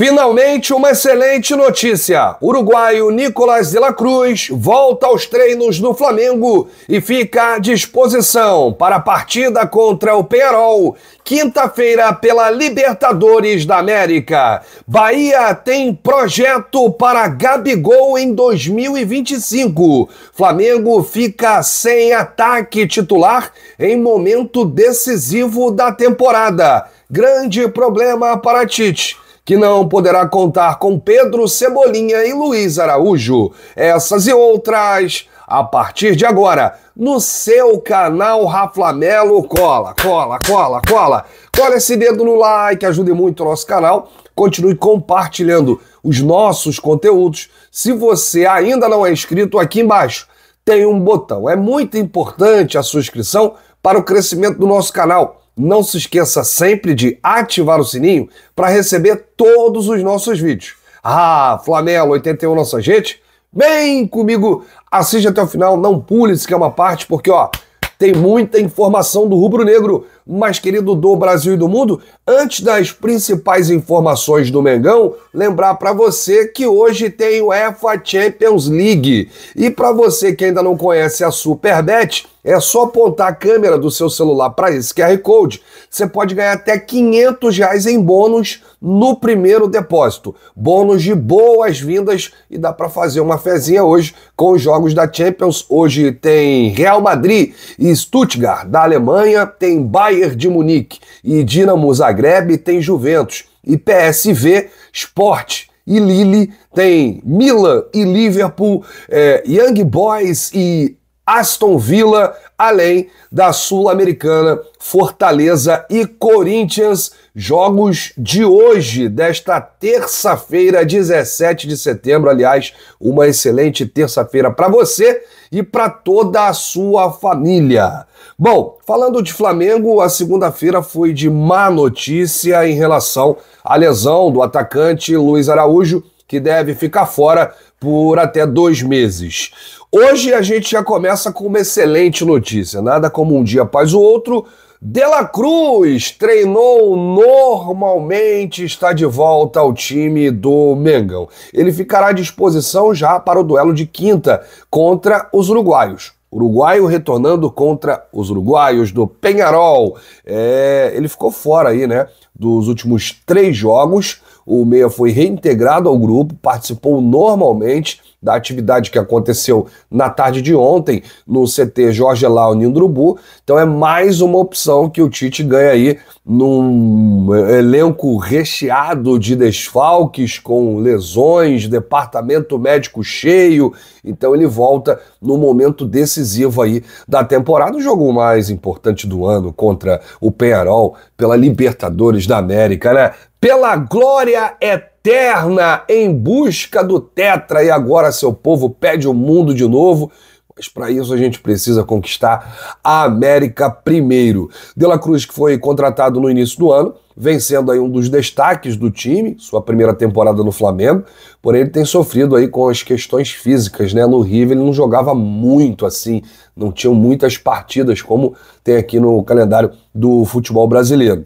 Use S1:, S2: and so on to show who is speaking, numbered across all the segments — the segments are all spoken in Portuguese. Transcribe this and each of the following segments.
S1: Finalmente, uma excelente notícia. Uruguaio Nicolas de la Cruz volta aos treinos no Flamengo e fica à disposição para a partida contra o Penarol, quinta-feira pela Libertadores da América. Bahia tem projeto para Gabigol em 2025. Flamengo fica sem ataque titular em momento decisivo da temporada. Grande problema para Tite que não poderá contar com Pedro Cebolinha e Luiz Araújo. Essas e outras, a partir de agora, no seu canal Raflamelo. Cola, cola, cola, cola. Cola esse dedo no like, ajude muito o nosso canal. Continue compartilhando os nossos conteúdos. Se você ainda não é inscrito, aqui embaixo tem um botão. É muito importante a sua inscrição para o crescimento do nosso canal não se esqueça sempre de ativar o sininho para receber todos os nossos vídeos. Ah, Flamengo 81 nossa gente, vem comigo, assiste até o final, não pule se que é uma parte, porque ó, tem muita informação do rubro negro mais querido do Brasil e do mundo, antes das principais informações do Mengão, lembrar para você que hoje tem o EFA Champions League. E para você que ainda não conhece a Superbet, é só apontar a câmera do seu celular para esse QR Code. Você pode ganhar até 500 reais em bônus no primeiro depósito. Bônus de boas-vindas e dá para fazer uma fezinha hoje com os jogos da Champions. Hoje tem Real Madrid e Stuttgart da Alemanha, tem Bayern Bayern de Munique e Dinamo Zagreb tem Juventus e PSV, Sport e Lille, tem Milan e Liverpool, é, Young Boys e Aston Villa, além da Sul-Americana, Fortaleza e Corinthians. Jogos de hoje, desta terça-feira, 17 de setembro. Aliás, uma excelente terça-feira para você e para toda a sua família. Bom, falando de Flamengo, a segunda-feira foi de má notícia em relação à lesão do atacante Luiz Araújo, que deve ficar fora por até dois meses. Hoje a gente já começa com uma excelente notícia. Nada como um dia após o outro. De La Cruz treinou normalmente, está de volta ao time do Mengão. Ele ficará à disposição já para o duelo de quinta contra os uruguaios. Uruguaio retornando contra os uruguaios do Penharol. É, ele ficou fora aí, né? Dos últimos três jogos o Meia foi reintegrado ao grupo, participou normalmente da atividade que aconteceu na tarde de ontem no CT Jorge Lau Nindrubu. Então é mais uma opção que o Tite ganha aí num elenco recheado de desfalques, com lesões, departamento médico cheio. Então ele volta no momento decisivo aí da temporada, o jogo mais importante do ano contra o Penarol pela Libertadores da América, né? pela glória eterna em busca do Tetra. E agora seu povo pede o mundo de novo. Mas para isso a gente precisa conquistar a América primeiro. De La Cruz, que foi contratado no início do ano, vencendo aí um dos destaques do time, sua primeira temporada no Flamengo, porém ele tem sofrido aí com as questões físicas, né? No River ele não jogava muito assim, não tinham muitas partidas como tem aqui no calendário do futebol brasileiro.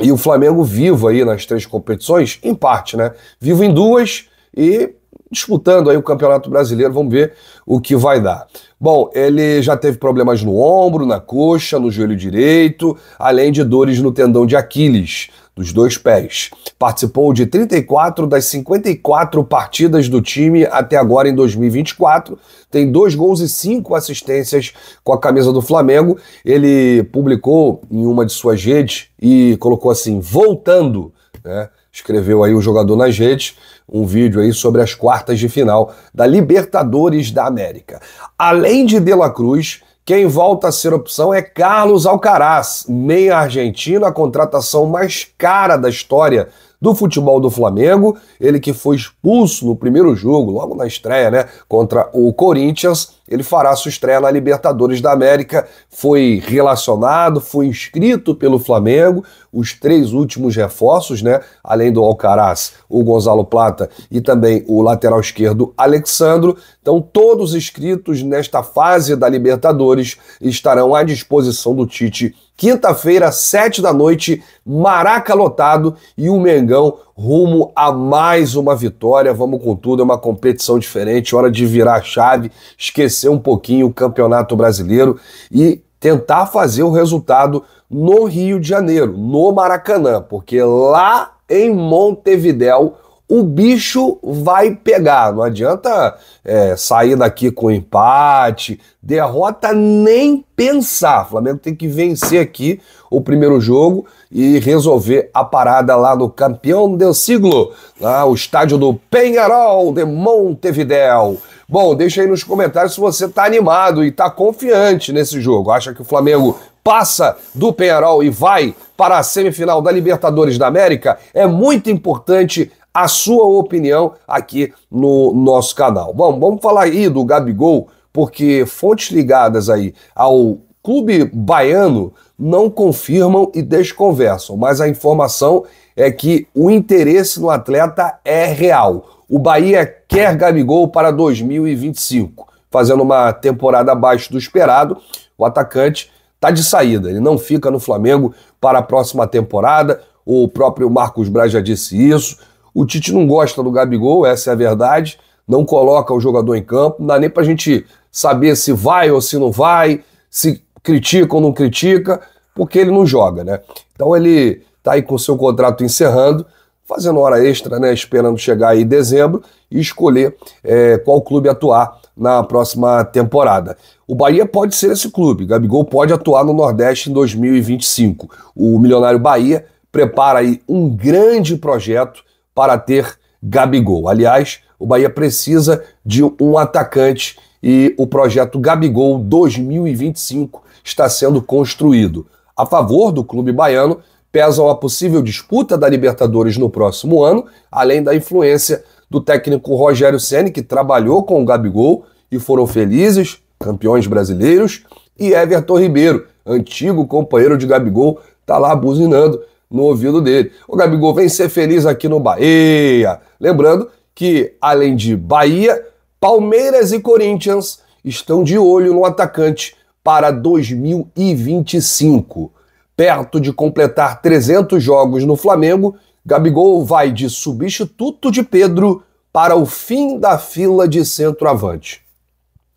S1: E o Flamengo vivo aí nas três competições, em parte, né? Vivo em duas e disputando aí o Campeonato Brasileiro, vamos ver o que vai dar. Bom, ele já teve problemas no ombro, na coxa, no joelho direito, além de dores no tendão de Aquiles dos dois pés. Participou de 34 das 54 partidas do time até agora em 2024. Tem dois gols e cinco assistências com a camisa do Flamengo. Ele publicou em uma de suas redes e colocou assim: voltando, né? Escreveu aí o jogador nas redes um vídeo aí sobre as quartas de final da Libertadores da América. Além de De La Cruz, quem volta a ser opção é Carlos Alcaraz, meia argentino, a contratação mais cara da história do futebol do Flamengo, ele que foi expulso no primeiro jogo, logo na estreia, né, contra o Corinthians, ele fará sua estreia na Libertadores da América, foi relacionado, foi inscrito pelo Flamengo, os três últimos reforços, né, além do Alcaraz, o Gonzalo Plata e também o lateral esquerdo Alexandro, então todos inscritos nesta fase da Libertadores estarão à disposição do Tite Quinta-feira, sete da noite, Maraca lotado e o um Mengão rumo a mais uma vitória. Vamos com tudo, é uma competição diferente, hora de virar a chave, esquecer um pouquinho o Campeonato Brasileiro e tentar fazer o resultado no Rio de Janeiro, no Maracanã, porque lá em Montevidéu o bicho vai pegar. Não adianta é, sair daqui com empate, derrota, nem pensar. O Flamengo tem que vencer aqui o primeiro jogo e resolver a parada lá no campeão del siglo, lá o estádio do Penharol de Montevidéu. Bom, deixa aí nos comentários se você está animado e está confiante nesse jogo. Acha que o Flamengo passa do Penharol e vai para a semifinal da Libertadores da América? É muito importante a sua opinião aqui no nosso canal. Bom, vamos falar aí do Gabigol, porque fontes ligadas aí ao clube baiano não confirmam e desconversam, mas a informação é que o interesse no atleta é real. O Bahia quer Gabigol para 2025, fazendo uma temporada abaixo do esperado. O atacante está de saída, ele não fica no Flamengo para a próxima temporada. O próprio Marcos Braz já disse isso. O Tite não gosta do Gabigol, essa é a verdade. Não coloca o jogador em campo. Não dá nem pra gente saber se vai ou se não vai, se critica ou não critica, porque ele não joga, né? Então ele tá aí com seu contrato encerrando, fazendo hora extra, né? Esperando chegar aí em dezembro e escolher é, qual clube atuar na próxima temporada. O Bahia pode ser esse clube. Gabigol pode atuar no Nordeste em 2025. O Milionário Bahia prepara aí um grande projeto para ter Gabigol. Aliás, o Bahia precisa de um atacante e o projeto Gabigol 2025 está sendo construído. A favor do clube baiano pesam a possível disputa da Libertadores no próximo ano, além da influência do técnico Rogério Ceni, que trabalhou com o Gabigol e foram felizes, campeões brasileiros, e Everton Ribeiro, antigo companheiro de Gabigol, está lá buzinando no ouvido dele. O Gabigol vem ser feliz aqui no Bahia. Lembrando que, além de Bahia, Palmeiras e Corinthians estão de olho no atacante para 2025. Perto de completar 300 jogos no Flamengo, Gabigol vai de substituto de Pedro para o fim da fila de centroavante.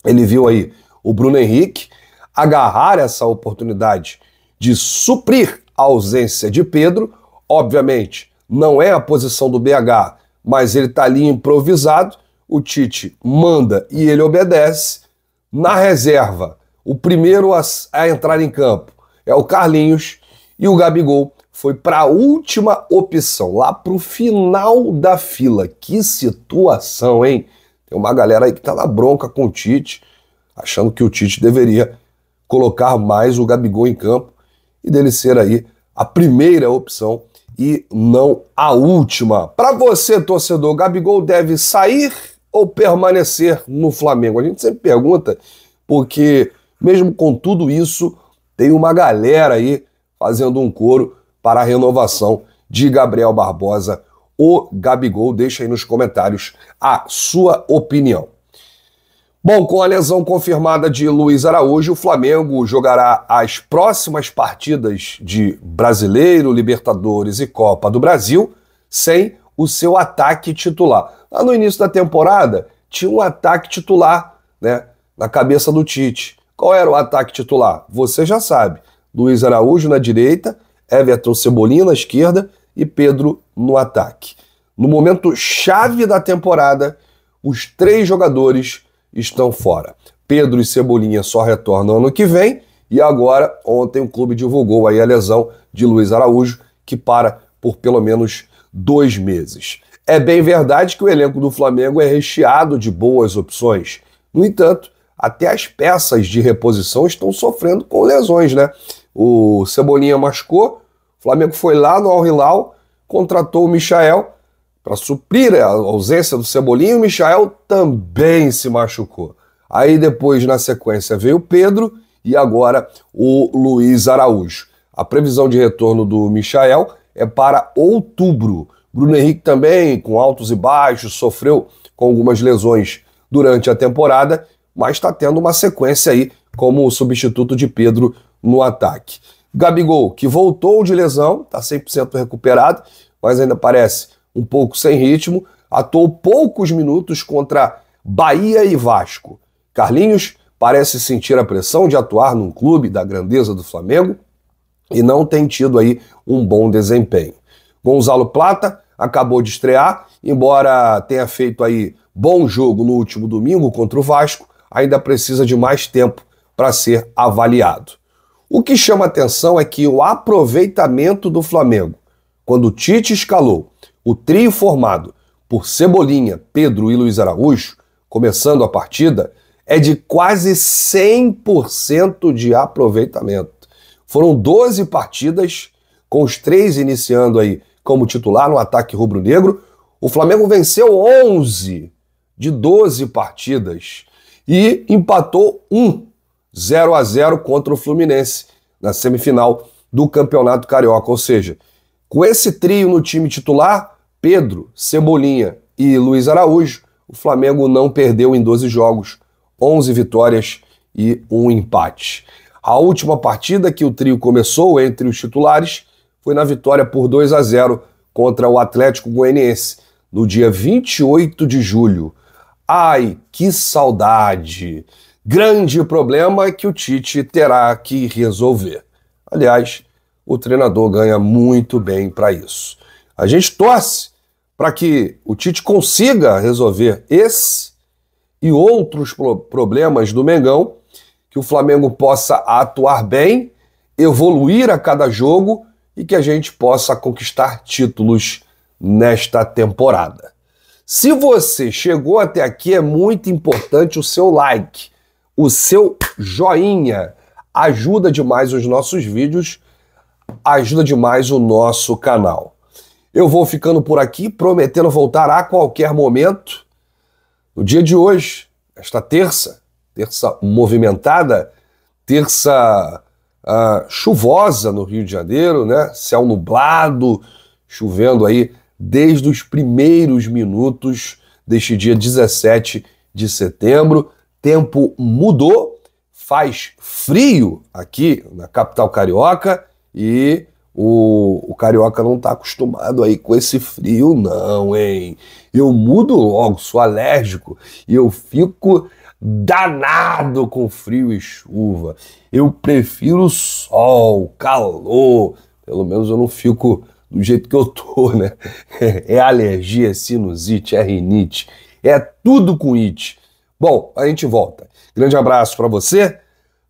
S1: Ele viu aí o Bruno Henrique agarrar essa oportunidade de suprir a ausência de Pedro. Obviamente, não é a posição do BH, mas ele está ali improvisado. O Tite manda e ele obedece. Na reserva, o primeiro a, a entrar em campo é o Carlinhos e o Gabigol foi para a última opção, lá para o final da fila. Que situação, hein? Tem uma galera aí que tá na bronca com o Tite, achando que o Tite deveria colocar mais o Gabigol em campo e dele ser aí a primeira opção e não a última. Para você, torcedor, Gabigol deve sair ou permanecer no Flamengo? A gente sempre pergunta, porque mesmo com tudo isso, tem uma galera aí fazendo um coro para a renovação de Gabriel Barbosa. O Gabigol deixa aí nos comentários a sua opinião. Bom, com a lesão confirmada de Luiz Araújo, o Flamengo jogará as próximas partidas de Brasileiro, Libertadores e Copa do Brasil sem o seu ataque titular. Lá no início da temporada, tinha um ataque titular, né, na cabeça do Tite. Qual era o ataque titular? Você já sabe. Luiz Araújo na direita, Everton Cebolinha na esquerda e Pedro no ataque. No momento chave da temporada, os três jogadores estão fora. Pedro e Cebolinha só retornam ano que vem. E agora, ontem, o clube divulgou aí a lesão de Luiz Araújo, que para por pelo menos dois meses. É bem verdade que o elenco do Flamengo é recheado de boas opções. No entanto, até as peças de reposição estão sofrendo com lesões, né? O Cebolinha machucou, o Flamengo foi lá no Al Hilal, contratou o Michael para suprir a ausência do Cebolinha, o Michael também se machucou. Aí depois, na sequência, veio o Pedro e agora o Luiz Araújo. A previsão de retorno do Michael é para outubro. Bruno Henrique também, com altos e baixos, sofreu com algumas lesões durante a temporada, mas está tendo uma sequência aí como substituto de Pedro no ataque. Gabigol, que voltou de lesão, está 100% recuperado, mas ainda parece um pouco sem ritmo, atuou poucos minutos contra Bahia e Vasco. Carlinhos parece sentir a pressão de atuar num clube da grandeza do Flamengo e não tem tido aí um bom desempenho. Gonzalo Plata acabou de estrear, embora tenha feito aí bom jogo no último domingo contra o Vasco, ainda precisa de mais tempo para ser avaliado. O que chama atenção é que o aproveitamento do Flamengo, quando o Tite escalou o trio formado por Cebolinha, Pedro e Luiz Araújo, começando a partida, é de quase 100% de aproveitamento. Foram 12 partidas, com os três iniciando aí como titular no ataque rubro-negro. O Flamengo venceu 11 de 12 partidas e empatou 1, 0 a 0 contra o Fluminense na semifinal do Campeonato Carioca, ou seja, com esse trio no time titular, Pedro, Cebolinha e Luiz Araújo, o Flamengo não perdeu em 12 jogos, 11 vitórias e um empate. A última partida que o trio começou entre os titulares foi na vitória por 2 a 0 contra o Atlético Goianiense, no dia 28 de julho. Ai, que saudade! Grande problema que o Tite terá que resolver. Aliás, o treinador ganha muito bem para isso. A gente torce para que o Tite consiga resolver esse e outros pro problemas do Mengão, que o Flamengo possa atuar bem, evoluir a cada jogo e que a gente possa conquistar títulos nesta temporada. Se você chegou até aqui, é muito importante o seu like, o seu joinha. Ajuda demais os nossos vídeos ajuda demais o nosso canal. Eu vou ficando por aqui, prometendo voltar a qualquer momento. No dia de hoje, esta terça, terça movimentada, terça ah, chuvosa no Rio de Janeiro, né? Céu nublado, chovendo aí desde os primeiros minutos deste dia 17 de setembro. Tempo mudou, faz frio aqui na capital carioca e o, o carioca não está acostumado aí com esse frio, não, hein? Eu mudo logo, sou alérgico e eu fico danado com frio e chuva. Eu prefiro sol, calor. Pelo menos eu não fico do jeito que eu tô, né? É alergia, é sinusite, é rinite, é tudo com it. Bom, a gente volta. Grande abraço para você.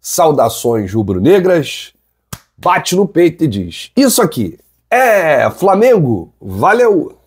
S1: Saudações rubro-negras bate no peito e diz: Isso aqui é Flamengo, valeu!